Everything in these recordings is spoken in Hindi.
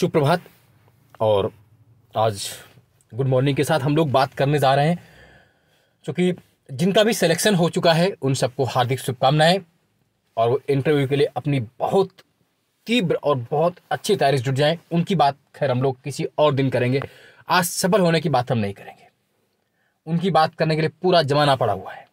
सुप्रभात और आज गुड मॉर्निंग के साथ हम लोग बात करने जा रहे हैं क्योंकि जिनका भी सिलेक्शन हो चुका है उन सबको हार्दिक शुभकामनाएं और वो इंटरव्यू के लिए अपनी बहुत तीव्र और बहुत अच्छी तैयारी जुट जाएं उनकी बात खैर हम लोग किसी और दिन करेंगे आज सफल होने की बात हम नहीं करेंगे उनकी बात करने के लिए पूरा जमाना पड़ा हुआ है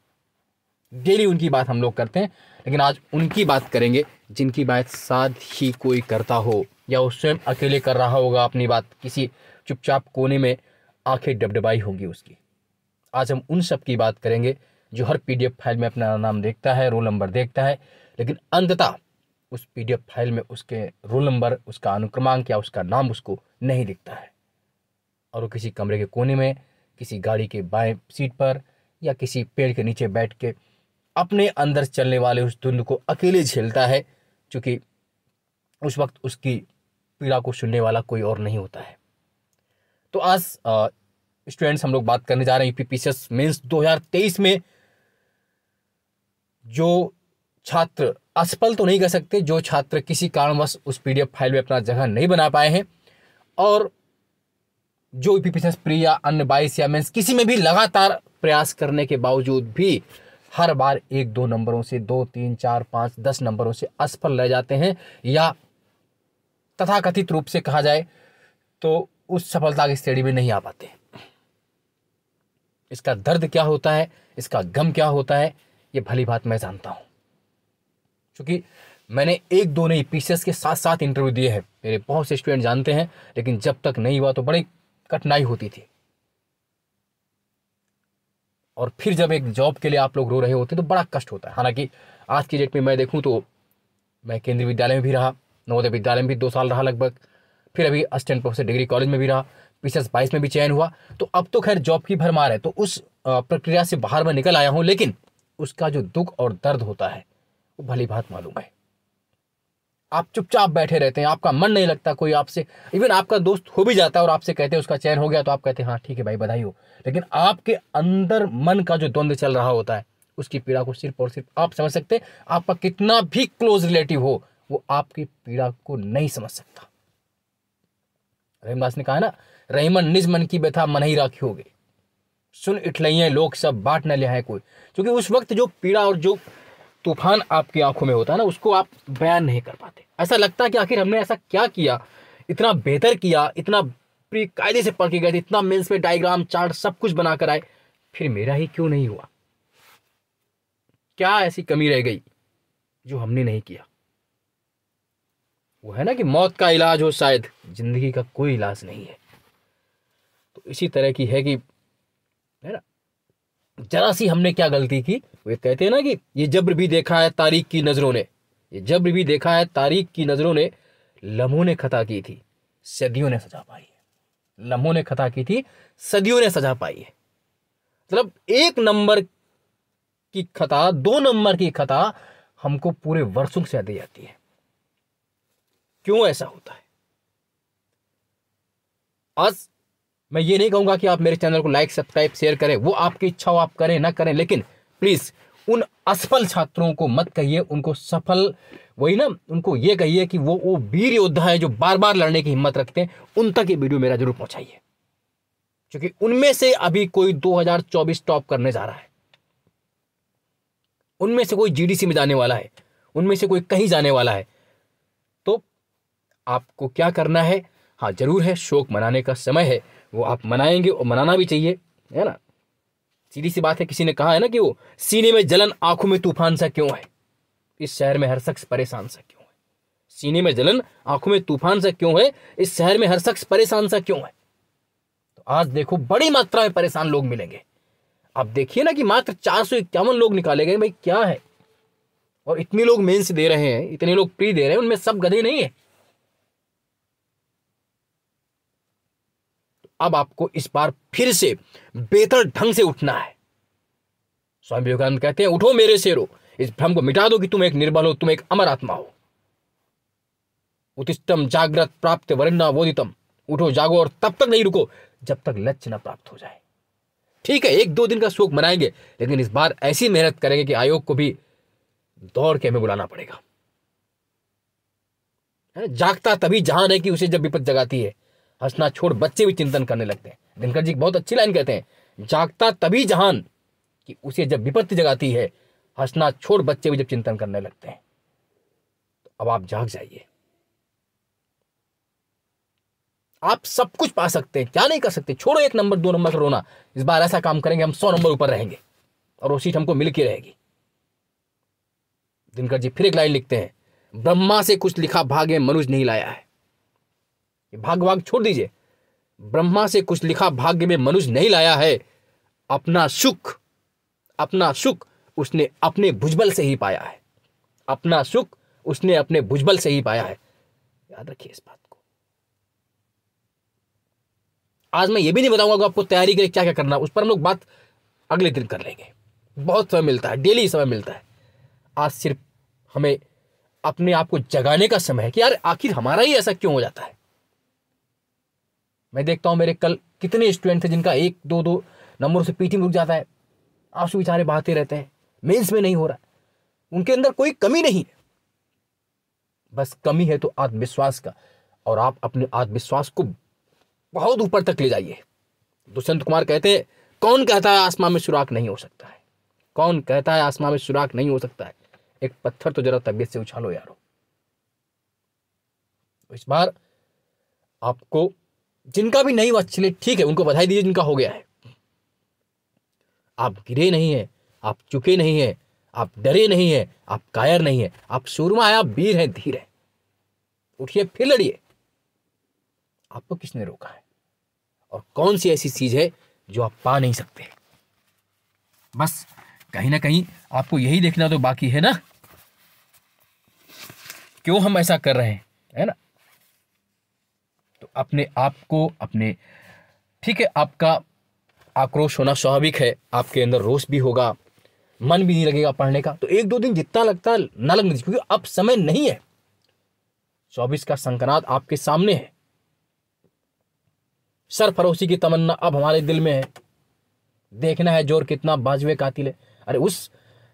डेली उनकी बात हम लोग करते हैं लेकिन आज उनकी बात करेंगे जिनकी बात साथ ही कोई करता हो या वो स्वयं अकेले कर रहा होगा अपनी बात किसी चुपचाप कोने में आंखें डबडबाई होगी उसकी आज हम उन सब की बात करेंगे जो हर पीडीएफ फाइल में अपना नाम देखता है रोल नंबर देखता है लेकिन अंततः उस पीडीएफ फाइल में उसके रोल नंबर उसका अनुक्रमांक या उसका नाम उसको नहीं दिखता है और वो किसी कमरे के कोने में किसी गाड़ी के बाएं सीट पर या किसी पेड़ के नीचे बैठ के अपने अंदर चलने वाले उस धुंध को अकेले झेलता है क्योंकि उस वक्त उसकी पीड़ा को सुनने वाला कोई और नहीं होता है तो आज स्टूडेंट्स हम लोग बात करने जा रहे हैं यूपी मेंस 2023 में जो छात्र असफल तो नहीं कर सकते जो छात्र किसी कारणवश उस पीडीएफ फाइल में अपना जगह नहीं बना पाए हैं और जो यूपी पी प्री या अन्य बाईस या मेंस किसी में भी लगातार प्रयास करने के बावजूद भी हर बार एक दो नंबरों से दो तीन चार पाँच दस नंबरों से असफल रह जाते हैं या तथाकथित रूप से कहा जाए तो उस सफलता की श्रेणी में नहीं आ पाते इसका दर्द क्या होता है इसका गम क्या होता है ये भली बात मैं जानता हूँ क्योंकि मैंने एक दो नहीं पीसीएस के साथ साथ इंटरव्यू दिए हैं मेरे बहुत से स्टूडेंट जानते हैं लेकिन जब तक नहीं हुआ तो बड़ी कठिनाई होती थी और फिर जब एक जॉब के लिए आप लोग रो रहे होते हैं तो बड़ा कष्ट होता है हालांकि आज की डेट में मैं देखूँ तो मैं केंद्रीय विद्यालय में भी रहा नवोदय विद्यालय में भी दो साल रहा लगभग फिर अभी असिस्टेंट प्रोफेसर डिग्री कॉलेज में भी रहा पिछले बाईस में भी चयन हुआ तो अब तो खैर जॉब की भरमार है तो उस प्रक्रिया से बाहर मैं निकल आया हूँ लेकिन उसका जो दुख और दर्द होता है वो भली बात मालूम है आप चुपचाप बैठे रहते हैं आपका मन नहीं लगता कोई आपसे इवन आपका दोस्त हो भी जाता है और आपसे कहते हैं उसका चयन हो गया तो आप कहते हैं हाँ ठीक है भाई बधाई हो लेकिन आपके अंदर मन का जो द्वंद्व चल रहा होता है उसकी पीड़ा को सिर्फ और सिर्फ आप समझ सकते हैं आपका कितना भी क्लोज रिलेटिव हो वो आपकी पीड़ा को नहीं समझ सकता रहीमदास ने कहा ना रहीमन निज मन की व्यथा मन ही राखी हो गई सुन इठलइए लोग सब बांट न लिया है कोई क्योंकि उस वक्त जो पीड़ा और जो तूफान आपकी आंखों में होता है ना उसको आप बयान नहीं कर पाते ऐसा लगता है कि आखिर हमने ऐसा क्या किया इतना बेहतर किया इतना कायदे से पढ़ के गए थे इतना मेंस में डायग्राम चार्ट सब कुछ बनाकर आए फिर मेरा ही क्यों नहीं हुआ क्या ऐसी कमी रह गई जो हमने नहीं किया वो है ना कि मौत का इलाज हो शायद जिंदगी का कोई इलाज नहीं है तो इसी तरह की है कि है ना जरा सी हमने क्या गलती की वे कहते हैं ना कि ये जब्र भी देखा है तारीख की नज़रों ने ये जब्र भी देखा है तारीख की नज़रों ने लम्हों ने खता की थी सदियों ने सजा पाई है लम्हों ने खता की थी सदियों ने सजा पाई है मतलब एक नंबर की खता दो नंबर की खता हमको पूरे वर्षों से दी जाती है क्यों ऐसा होता है आज मैं ये नहीं कहूँगा कि आप मेरे चैनल को लाइक सब्सक्राइब शेयर करें वो आपकी इच्छा हो आप करें ना करें लेकिन प्लीज़ उन असफल छात्रों को मत कहिए उनको सफल वही ना उनको ये कहिए कि वो वो वीर योद्धा है जो बार बार लड़ने की हिम्मत रखते हैं उन तक ये वीडियो मेरा जरूर पहुंचाइए क्योंकि उनमें से अभी कोई 2024 टॉप करने जा रहा है उनमें से कोई जीडीसी में जाने वाला है उनमें से कोई कहीं जाने वाला है तो आपको क्या करना है हाँ जरूर है शोक मनाने का समय है वो आप मनाएंगे और मनाना भी चाहिए है ना सीधी सी बात है किसी ने कहा है ना कि वो सीने में जलन आंखों में तूफान सा क्यों है इस शहर में हर शख्स परेशान सा क्यों है सीने में जलन आंखों में तूफान सा क्यों है इस शहर में हर शख्स परेशान सा क्यों है तो आज देखो बड़ी मात्रा में परेशान लोग मिलेंगे आप देखिए ना कि मात्र चार सौ इक्यावन लोग निकाले गए भाई क्या है और इतने लोग मेन्स दे रहे हैं इतने लोग प्री दे रहे हैं उनमें सब गधे नहीं है अब आपको इस बार फिर से बेहतर ढंग से उठना है स्वामी विवेकानंद कहते हैं उठो मेरे शेरो इस भ्रम को मिटा दो कि तुम एक निर्बल हो तुम एक अमर आत्मा हो उत्तिष्टम जागृत प्राप्त वरना वोदितम उठो जागो और तब तक नहीं रुको जब तक लक्ष्य न प्राप्त हो जाए ठीक है एक दो दिन का शोक मनाएंगे लेकिन इस बार ऐसी मेहनत करेंगे कि आयोग को भी दौड़ के हमें बुलाना पड़ेगा जागता तभी जहान है कि उसे जब विपत जगाती है हंसना छोड़ बच्चे भी चिंतन करने लगते हैं दिनकर जी बहुत अच्छी लाइन कहते हैं जागता तभी जहान कि उसे जब विपत्ति जगाती है हंसना छोड़ बच्चे भी जब चिंतन करने लगते हैं तो अब आप जाग जाइए आप सब कुछ पा सकते हैं क्या नहीं कर सकते छोड़ो एक नंबर दो नंबर का रोना इस बार ऐसा काम करेंगे हम सौ नंबर ऊपर रहेंगे और वो सीट हमको मिल के रहेगी दिनकर जी फिर एक लाइन लिखते हैं ब्रह्मा से कुछ लिखा भागे मनुज नहीं लाया है भाग भाग छोड़ दीजिए ब्रह्मा से कुछ लिखा भाग्य में मनुष्य नहीं लाया है अपना सुख अपना सुख उसने अपने भुजबल से ही पाया है अपना सुख उसने अपने भुजबल से ही पाया है याद रखिए इस बात को आज मैं ये भी नहीं बताऊंगा आपको तैयारी के लिए क्या क्या करना उस पर हम लोग बात अगले दिन कर लेंगे बहुत समय मिलता है डेली समय मिलता है आज सिर्फ हमें अपने आप को जगाने का समय है कि यार आखिर हमारा ही ऐसा क्यों हो जाता है मैं देखता हूँ मेरे कल कितने स्टूडेंट थे जिनका एक दो दो नंबरों से पीटी रुक जाता है आपसे बेचारे बातें रहते हैं मेन्स में नहीं हो रहा उनके अंदर कोई कमी नहीं बस कमी है तो आत्मविश्वास का और आप अपने आत्मविश्वास को बहुत ऊपर तक ले जाइए दुष्यंत कुमार कहते हैं कौन कहता है आसमान में सुराख नहीं हो सकता है कौन कहता है आसमान में सुराख नहीं हो सकता है एक पत्थर तो जरा तबीयत से उछालो यारो इस बार आपको जिनका भी नहीं हुआ चलिए ठीक है उनको बधाई दीजिए जिनका हो गया है आप गिरे नहीं है आप चुके नहीं है आप डरे नहीं है आप कायर नहीं है आप सूरमा है आप वीर है धीर है उठिए फिर लड़िए आपको किसने रोका है और कौन सी ऐसी चीज है जो आप पा नहीं सकते बस कहीं ना कहीं आपको यही देखना तो बाकी है ना क्यों हम ऐसा कर रहे हैं है ना अपने आप को अपने ठीक है आपका आक्रोश होना स्वाभाविक है आपके अंदर रोष भी होगा मन भी नहीं लगेगा पढ़ने का तो एक दो दिन जितना लगता है ना लगने क्योंकि अब समय नहीं है चौबीस का संक्रांत आपके सामने है सर फरोसी की तमन्ना अब हमारे दिल में है देखना है जोर कितना बाजवे कातिल है अरे उस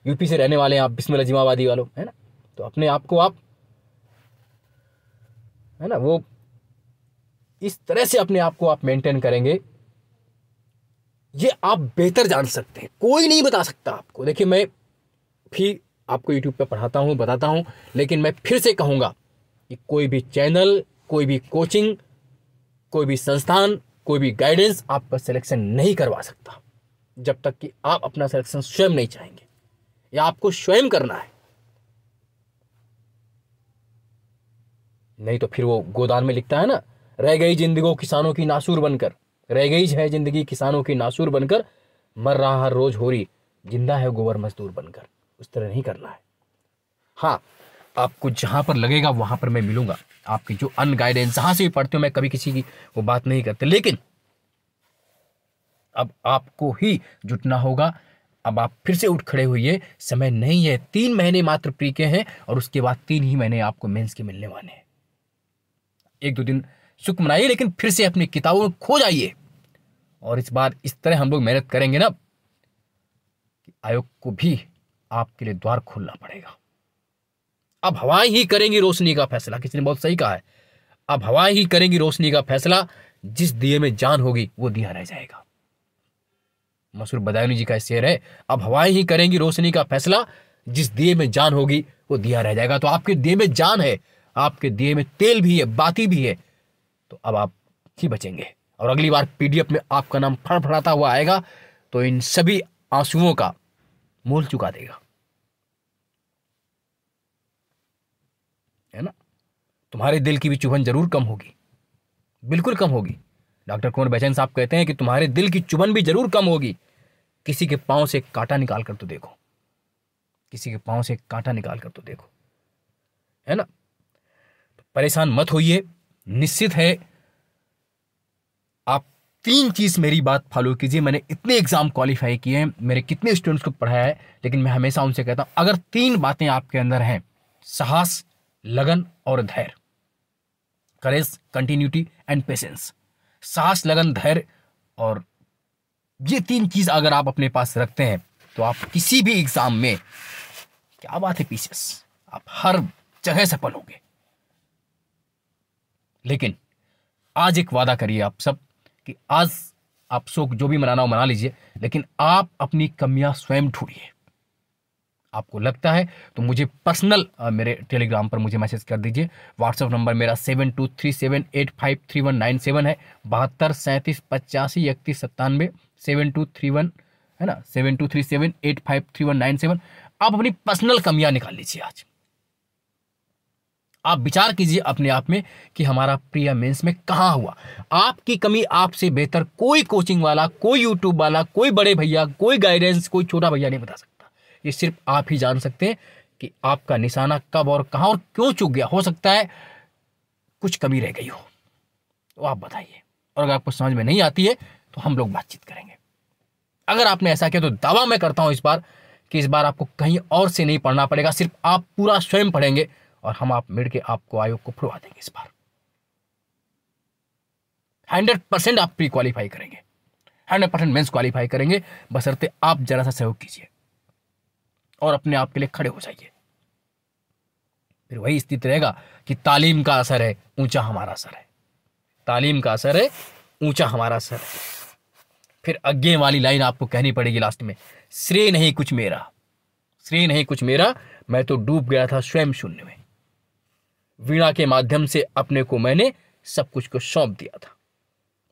यूपी से रहने वाले हैं आप बिस्मिल जिमावादी वालों है ना तो अपने आप को आप है ना वो इस तरह से अपने आप को आप मेंटेन करेंगे ये आप बेहतर जान सकते हैं कोई नहीं बता सकता आपको देखिए मैं भी आपको यूट्यूब पर पढ़ाता हूँ बताता हूँ लेकिन मैं फिर से कहूँगा कि कोई भी चैनल कोई भी कोचिंग कोई भी संस्थान कोई भी गाइडेंस आपका सिलेक्शन नहीं करवा सकता जब तक कि आप अपना सिलेक्शन स्वयं नहीं चाहेंगे या आपको स्वयं करना है नहीं तो फिर वो गोदान में लिखता है ना रह गई जिंदगी किसानों की नासूर बनकर रह गई है जिंदगी किसानों की नासूर बनकर मर रहा हर रोज रही जिंदा है गोबर मजदूर बनकर उस तरह नहीं करना है हाँ आपको जहाँ पर लगेगा वहाँ पर मैं मिलूंगा आपकी जो अन गाइडेंस जहाँ से भी पढ़ते हो मैं कभी किसी की वो बात नहीं करते लेकिन अब आपको ही जुटना होगा अब आप फिर से उठ खड़े हुए समय नहीं है तीन महीने मात्र प्री के हैं और उसके बाद तीन ही महीने आपको मेंस के मिलने वाले हैं एक दो दिन सुख मनाइए लेकिन फिर से अपनी किताबों में खो जाइए और इस बार इस तरह हम लोग मेहनत करेंगे ना कि आयोग को भी आपके लिए द्वार खोलना पड़ेगा अब हवाएं ही करेंगी रोशनी का फैसला किसी ने बहुत सही कहा है अब हवाएं ही करेंगी रोशनी का फैसला जिस दिए में जान होगी वो दिया रह जाएगा मसूर बदायूनी जी का शेर है अब हवाएं ही करेंगी रोशनी का फैसला जिस दिए में जान होगी वो दिया रह जाएगा तो आपके दिए में जान है आपके दिए में तेल भी है बाती भी है तो अब आप ही बचेंगे और अगली बार पीडीएफ में आपका नाम फड़फड़ाता हुआ आएगा तो इन सभी आंसुओं का मोल चुका देगा है ना तुम्हारे दिल की भी चुभन जरूर कम होगी बिल्कुल कम होगी डॉक्टर कुंवर बैचन साहब कहते हैं कि तुम्हारे दिल की चुभन भी जरूर कम होगी किसी के पांव से कांटा निकाल कर तो देखो किसी के पांव से कांटा निकाल कर तो देखो है ना तो परेशान मत होइए निश्चित है आप तीन चीज़ मेरी बात फॉलो कीजिए मैंने इतने एग्ज़ाम क्वालिफाई किए हैं मेरे कितने स्टूडेंट्स को पढ़ाया है लेकिन मैं हमेशा उनसे कहता हूं अगर तीन बातें आपके अंदर हैं साहस लगन और धैर्य करेज कंटिन्यूटी एंड पेशेंस साहस लगन धैर्य और ये तीन चीज़ अगर आप अपने पास रखते हैं तो आप किसी भी एग्ज़ाम में क्या बात है पीसीएस आप हर जगह सफल होंगे लेकिन आज एक वादा करिए आप सब कि आज आप शोक जो भी मनाना हो मना लीजिए लेकिन आप अपनी कमियां स्वयं ढूंढिए आपको लगता है तो मुझे पर्सनल मेरे टेलीग्राम पर मुझे मैसेज कर दीजिए व्हाट्सअप नंबर मेरा seven two three seven eight five three one nine seven है बहत्तर सैंतीस पचासी इकतीस सत्तानवे सेवन टू थ्री वन है ना seven two three seven eight five three one nine seven आप अपनी पर्सनल कमियाँ निकाल लीजिए आज आप विचार कीजिए अपने आप में कि हमारा प्रिया मेंस में कहाँ हुआ आपकी कमी आपसे बेहतर कोई कोचिंग वाला कोई यूट्यूब वाला कोई बड़े भैया कोई गाइडेंस कोई छोटा भैया नहीं बता सकता ये सिर्फ आप ही जान सकते हैं कि आपका निशाना कब और कहाँ और क्यों चुक गया हो सकता है कुछ कमी रह गई हो तो आप बताइए और अगर आपको समझ में नहीं आती है तो हम लोग बातचीत करेंगे अगर आपने ऐसा किया तो दावा मैं करता हूँ इस बार कि इस बार आपको कहीं और से नहीं पढ़ना पड़ेगा सिर्फ आप पूरा स्वयं पढ़ेंगे और हम आप मिल के आपको आयोग को फुड़वा देंगे इस बार हंड्रेड परसेंट आप प्री क्वालिफाई करेंगे हंड्रेड परसेंट मेन्स क्वालिफाई करेंगे बसरते आप जरा सा सहयोग कीजिए और अपने आप के लिए खड़े हो जाइए फिर वही स्थिति रहेगा कि तालीम का असर है ऊंचा हमारा असर है तालीम का असर है ऊंचा हमारा असर है फिर अज्ञे वाली लाइन आपको कहनी पड़ेगी लास्ट में श्रेय नहीं कुछ मेरा श्रेय नहीं कुछ मेरा मैं तो डूब गया था स्वयं शून्य में वीणा के माध्यम से अपने को मैंने सब कुछ को सौंप दिया था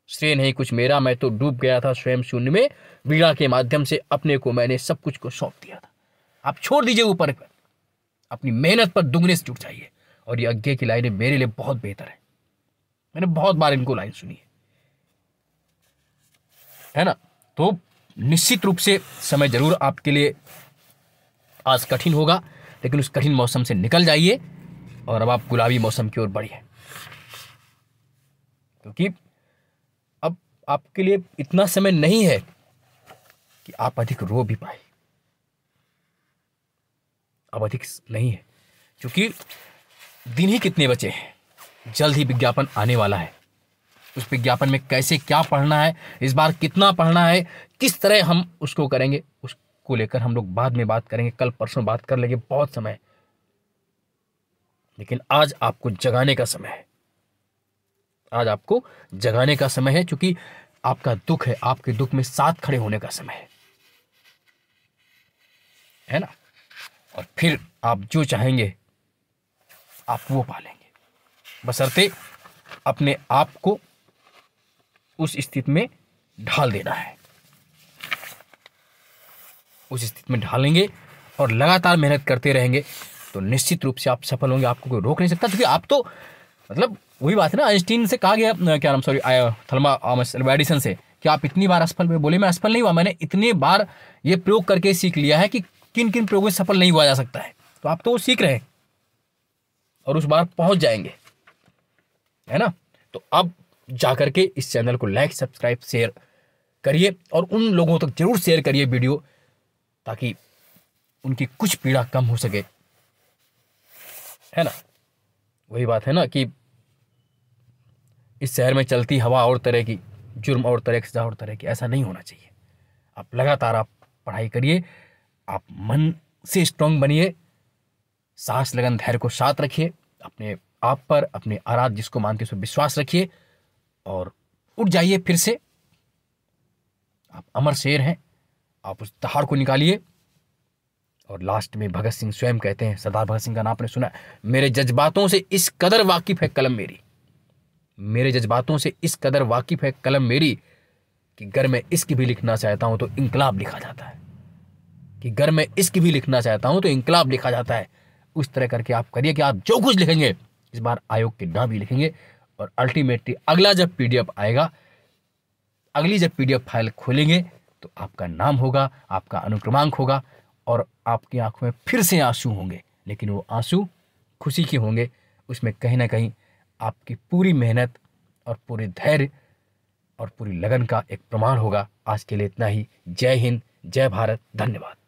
श्रेय नहीं कुछ मेरा मैं तो डूब गया था स्वयं शून्य में वीणा के माध्यम से अपने को मैंने सब कुछ को सौंप दिया था आप छोड़ दीजिए ऊपर पर अपनी मेहनत पर दुगने से जुट जाइए और ये अज्ञे की लाइनें मेरे लिए बहुत बेहतर है मैंने बहुत बार इनको लाइन सुनी है है ना तो निश्चित रूप से समय जरूर आपके लिए आज कठिन होगा लेकिन उस कठिन मौसम से निकल जाइए और अब आप गुलाबी मौसम की ओर बढ़िए क्योंकि अब आपके लिए इतना समय नहीं है कि आप अधिक रो भी पाए अब अधिक नहीं है क्योंकि दिन ही कितने बचे हैं जल्द ही विज्ञापन आने वाला है उस विज्ञापन में कैसे क्या पढ़ना है इस बार कितना पढ़ना है किस तरह हम उसको करेंगे उसको लेकर हम लोग बाद में बात करेंगे कल परसों बात कर लेंगे बहुत समय लेकिन आज आपको जगाने का समय है आज आपको जगाने का समय है क्योंकि आपका दुख है आपके दुख में साथ खड़े होने का समय है है ना और फिर आप जो चाहेंगे आप वो पालेंगे बसरते अपने आप को उस स्थिति में ढाल देना है उस स्थिति में ढालेंगे और लगातार मेहनत करते रहेंगे तो निश्चित रूप से आप सफल होंगे आपको कोई रोक नहीं सकता क्योंकि आप तो मतलब वही बात है ना आइंस्टीन से कहा गया क्या नाम सॉरी थर्मा एडिसन से कि आप इतनी बार असफल हुए बोले मैं असफल नहीं हुआ मैंने इतने बार ये प्रयोग करके सीख लिया है कि किन किन प्रयोगों में सफल नहीं हुआ जा सकता है तो आप तो वो सीख रहे हैं और उस बार पहुंच जाएंगे है ना तो अब जाकर के इस चैनल को लाइक सब्सक्राइब शेयर करिए और उन लोगों तक जरूर शेयर करिए वीडियो ताकि उनकी कुछ पीड़ा कम हो सके है ना वही बात है ना कि इस शहर में चलती हवा और तरह की जुर्म और तरह की सजा और तरह की ऐसा नहीं होना चाहिए आप लगातार आप पढ़ाई करिए आप मन से स्ट्रांग बनिए सांस लगन धैर्य को साथ रखिए अपने आप पर अपने आराध जिसको मानते उस पर विश्वास रखिए और उठ जाइए फिर से आप अमर शेर हैं आप उस दहाड़ को निकालिए और लास्ट में भगत सिंह स्वयं कहते हैं सरदार भगत सिंह का नाम आपने सुना मेरे जज्बातों से इस कदर वाकिफ है कलम मेरी मेरे जज्बातों से इस कदर वाकिफ है कलम मेरी कि घर मैं इसकी भी लिखना चाहता हूँ तो इंकलाब लिखा जाता है कि घर मैं इसकी भी लिखना चाहता हूँ तो इंकलाब लिखा जाता है उस तरह करके आप करिए कि आप जो कुछ लिखेंगे इस बार आयोग के ना भी लिखेंगे और अल्टीमेटली अगला जब पीडीएफ आएगा अगली जब पीडीएफ फाइल खोलेंगे तो आपका नाम होगा आपका अनुक्रमांक होगा और आपकी आंखों में फिर से आंसू होंगे लेकिन वो आंसू खुशी के होंगे उसमें कहीं ना कहीं आपकी पूरी मेहनत और पूरे धैर्य और पूरी लगन का एक प्रमाण होगा आज के लिए इतना ही जय हिंद जय भारत धन्यवाद